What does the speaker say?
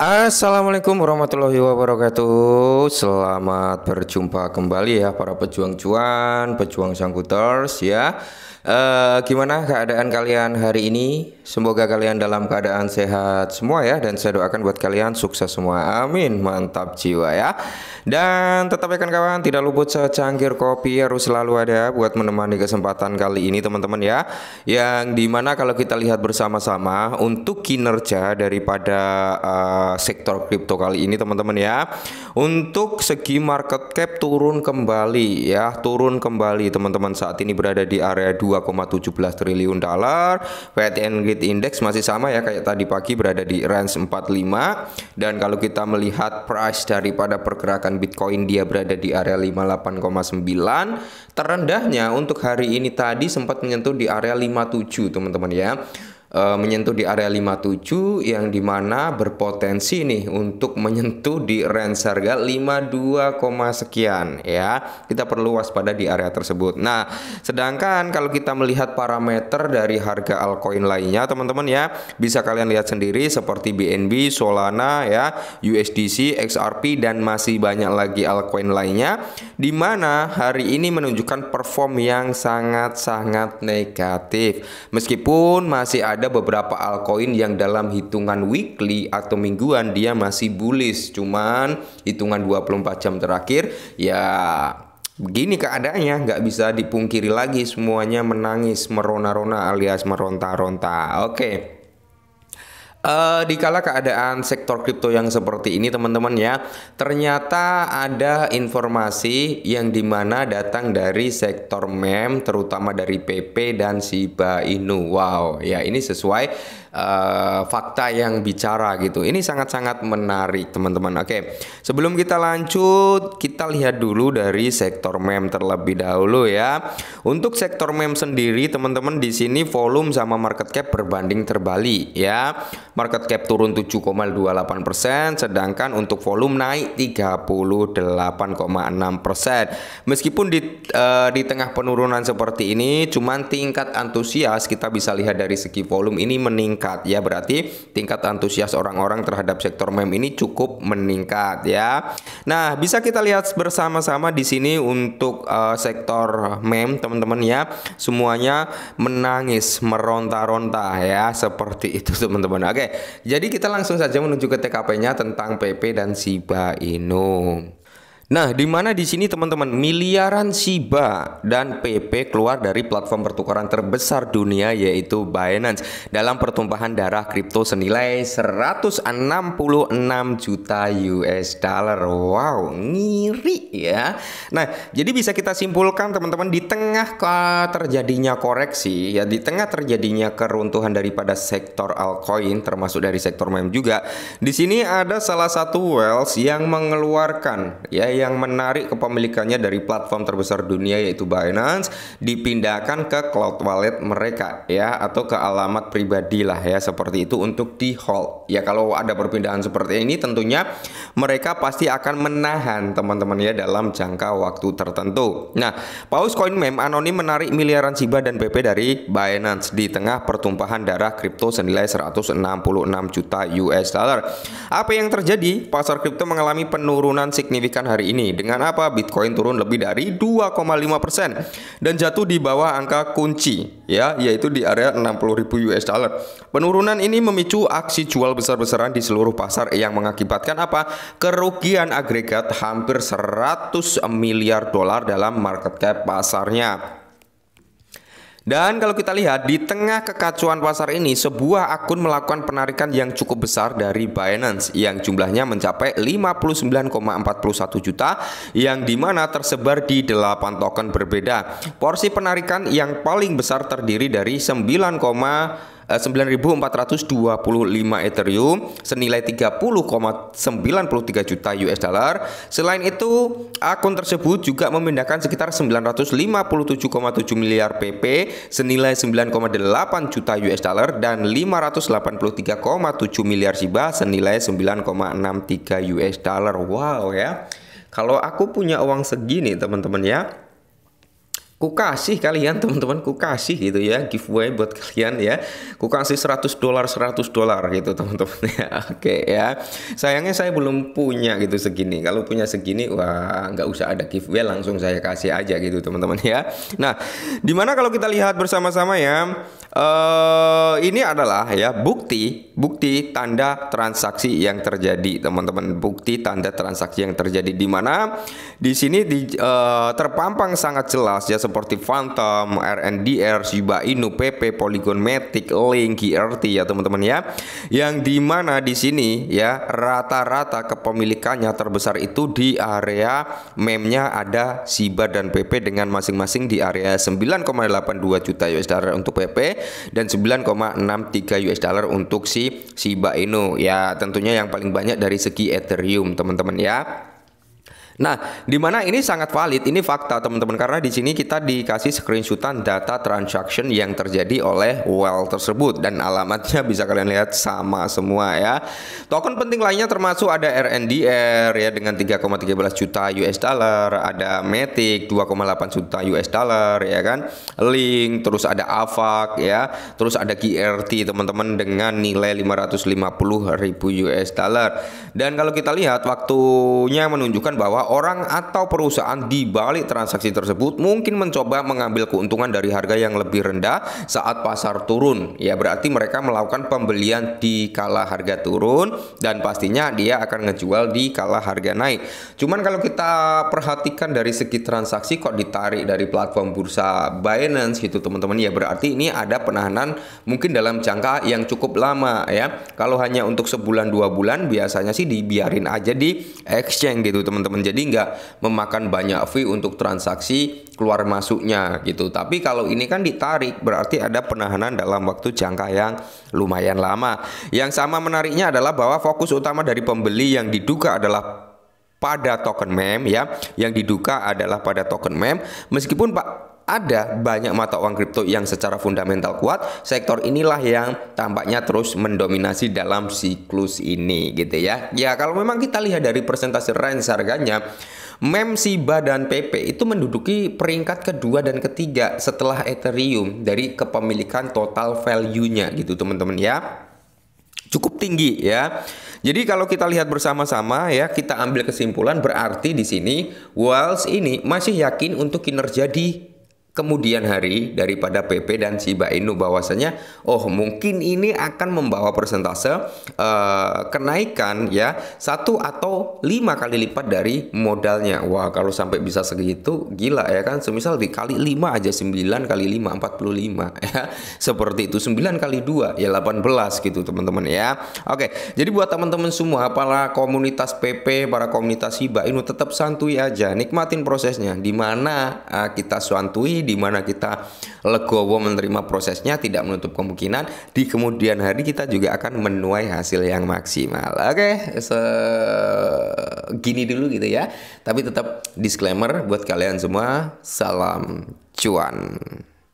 Assalamualaikum warahmatullahi wabarakatuh Selamat berjumpa kembali ya para pejuang cuan, pejuang sangkuters ya e, Gimana keadaan kalian hari ini? Semoga kalian dalam keadaan sehat semua ya dan saya doakan buat kalian sukses semua. Amin. Mantap jiwa ya. Dan tetap ya kawan, tidak luput secangkir kopi harus selalu ada buat menemani kesempatan kali ini teman-teman ya. Yang dimana kalau kita lihat bersama-sama untuk kinerja daripada uh, sektor kripto kali ini teman-teman ya. Untuk segi market cap turun kembali ya, turun kembali teman-teman saat ini berada di area 2,17 triliun dolar. PTN credit index masih sama ya kayak tadi pagi berada di range 45 dan kalau kita melihat price daripada pergerakan Bitcoin dia berada di area 58,9 terendahnya untuk hari ini tadi sempat menyentuh di area 57 teman-teman ya uh, menyentuh di area 57 yang dimana berpotensi nih untuk menyentuh di range harga 52, sekian ya. Kita perlu waspada di area tersebut. Nah, sedangkan kalau kita melihat parameter dari harga altcoin lainnya, teman-teman ya, bisa kalian lihat sendiri seperti BNB, Solana ya, USDC, XRP dan masih banyak lagi altcoin lainnya dimana hari ini menunjukkan perform yang sangat-sangat negatif. Meskipun masih ada ada beberapa altcoin yang dalam hitungan weekly atau mingguan dia masih bullish cuman hitungan 24 jam terakhir ya begini keadaannya nggak bisa dipungkiri lagi semuanya menangis merona-rona alias meronta-ronta oke okay. Uh, eh, di kala keadaan sektor kripto yang seperti ini teman-teman ya ternyata ada informasi yang dimana datang dari sektor mem terutama dari PP dan Shiba Inu wow ya ini sesuai uh, fakta yang bicara gitu. Ini sangat-sangat menarik teman-teman. Oke, sebelum kita lanjut, kita lihat dulu dari sektor mem terlebih dahulu ya. Untuk sektor mem sendiri teman-teman di sini volume sama market cap berbanding terbalik ya. Market cap turun 7,28 persen, sedangkan untuk volume naik 38,6 persen. Meskipun di uh, di tengah penurunan seperti ini, cuman tingkat antusias kita bisa lihat dari segi volume ini meningkat meningkat ya berarti tingkat antusias orang-orang terhadap sektor meme ini cukup meningkat ya. Nah, bisa kita lihat bersama-sama di sini untuk uh, sektor meme teman-teman ya. Semuanya menangis, meronta-ronta ya seperti itu teman-teman. Oke, jadi kita langsung saja menuju ke TKP-nya tentang PP dan Siba Inu. Nah, di mana di sini teman-teman miliaran Shiba dan PP keluar dari platform pertukaran terbesar dunia yaitu Binance dalam pertumpahan darah kripto senilai 166 juta US dollar. Wow, ngiri ya. Nah, jadi bisa kita simpulkan teman-teman di tengah terjadinya koreksi ya di tengah terjadinya keruntuhan daripada sektor altcoin termasuk dari sektor meme juga. Di sini ada salah satu Wells yang mengeluarkan ya yang menarik kepemilikannya dari platform terbesar dunia yaitu Binance dipindahkan ke cloud wallet mereka ya atau ke alamat pribadi lah ya seperti itu untuk di hold. Ya kalau ada perpindahan seperti ini tentunya mereka pasti akan menahan teman-teman ya dalam jangka waktu tertentu. Nah, Paus Coin Meme anonim menarik miliaran Shiba dan PP dari Binance di tengah pertumpahan darah kripto senilai 166 juta US dollar. Apa yang terjadi? Pasar kripto mengalami penurunan signifikan hari ini. Dengan apa? Bitcoin turun lebih dari 2,5% dan jatuh di bawah angka kunci ya, yaitu di area 60.000 US dollar. Penurunan ini memicu aksi jual besar-besaran di seluruh pasar yang mengakibatkan apa? Kerugian agregat hampir 100 miliar dolar dalam market cap pasarnya. Dan kalau kita lihat di tengah kekacauan pasar ini, sebuah akun melakukan penarikan yang cukup besar dari Binance yang jumlahnya mencapai 59,41 juta yang dimana tersebar di 8 token berbeda. Porsi penarikan yang paling besar terdiri dari 9, 9425 eh, Ethereum senilai 30,93 juta US dollar. Selain itu, akun tersebut juga memindahkan sekitar 957,7 miliar PP senilai 9,8 juta US dollar dan 583,7 miliar Shiba senilai 9,63 US dollar. Wow ya. Kalau aku punya uang segini, teman-teman ya ku kalian teman-teman ku gitu ya giveaway buat kalian ya ku kasih 100 dolar 100 dolar gitu teman-teman ya oke ya sayangnya saya belum punya gitu segini kalau punya segini wah nggak usah ada giveaway langsung saya kasih aja gitu teman-teman ya nah dimana kalau kita lihat bersama-sama ya uh, ini adalah ya bukti bukti tanda transaksi yang terjadi teman-teman bukti tanda transaksi yang terjadi dimana di sini di, uh, terpampang sangat jelas ya seperti Phantom, RNDR, Shiba Inu, PP, Polygon Matic, Link, GRT ya teman-teman ya. Yang dimana di sini ya rata-rata kepemilikannya terbesar itu di area memnya ada Shiba dan PP dengan masing-masing di area 9,82 juta US dollar untuk PP dan 9,63 US dollar untuk si Shiba Inu. Ya tentunya yang paling banyak dari segi Ethereum teman-teman ya. Nah, di mana ini sangat valid, ini fakta teman-teman karena di sini kita dikasih screenshotan data transaction yang terjadi oleh well tersebut dan alamatnya bisa kalian lihat sama semua ya. Token penting lainnya termasuk ada RNDR ya dengan 3,13 juta US dollar, ada Matic 2,8 juta US dollar ya kan. Link, terus ada AVAX ya, terus ada GRT teman-teman dengan nilai 550 ribu US dollar. Dan kalau kita lihat waktunya menunjukkan bahwa orang atau perusahaan di balik transaksi tersebut mungkin mencoba mengambil keuntungan dari harga yang lebih rendah saat pasar turun. Ya berarti mereka melakukan pembelian di kala harga turun dan pastinya dia akan ngejual di kala harga naik. Cuman kalau kita perhatikan dari segi transaksi kok ditarik dari platform bursa Binance gitu teman-teman ya berarti ini ada penahanan mungkin dalam jangka yang cukup lama ya. Kalau hanya untuk sebulan dua bulan biasanya sih dibiarin aja di exchange gitu teman-teman. Jadi jadi nggak memakan banyak fee untuk transaksi keluar masuknya gitu tapi kalau ini kan ditarik berarti ada penahanan dalam waktu jangka yang lumayan lama yang sama menariknya adalah bahwa fokus utama dari pembeli yang diduga adalah pada token mem ya yang diduga adalah pada token mem meskipun Pak ada banyak mata uang kripto yang secara fundamental kuat, sektor inilah yang tampaknya terus mendominasi dalam siklus ini gitu ya. Ya kalau memang kita lihat dari persentase range harganya, MEM, SIBA, dan PP itu menduduki peringkat kedua dan ketiga setelah Ethereum dari kepemilikan total value-nya gitu teman-teman ya cukup tinggi ya. Jadi kalau kita lihat bersama-sama ya, kita ambil kesimpulan berarti di sini Wells ini masih yakin untuk kinerja di kemudian hari daripada PP dan Siba Inu bahwasanya oh mungkin ini akan membawa persentase uh, kenaikan ya satu atau lima kali lipat dari modalnya wah kalau sampai bisa segitu gila ya kan semisal dikali lima aja sembilan kali lima puluh 45 ya seperti itu sembilan kali dua ya delapan belas gitu teman-teman ya oke jadi buat teman-teman semua para komunitas PP para komunitas Siba Inu tetap santuy aja nikmatin prosesnya dimana uh, eh, kita santui di mana kita legowo menerima prosesnya tidak menutup kemungkinan di kemudian hari kita juga akan menuai hasil yang maksimal. Oke, segini dulu gitu ya. Tapi tetap disclaimer buat kalian semua, salam cuan.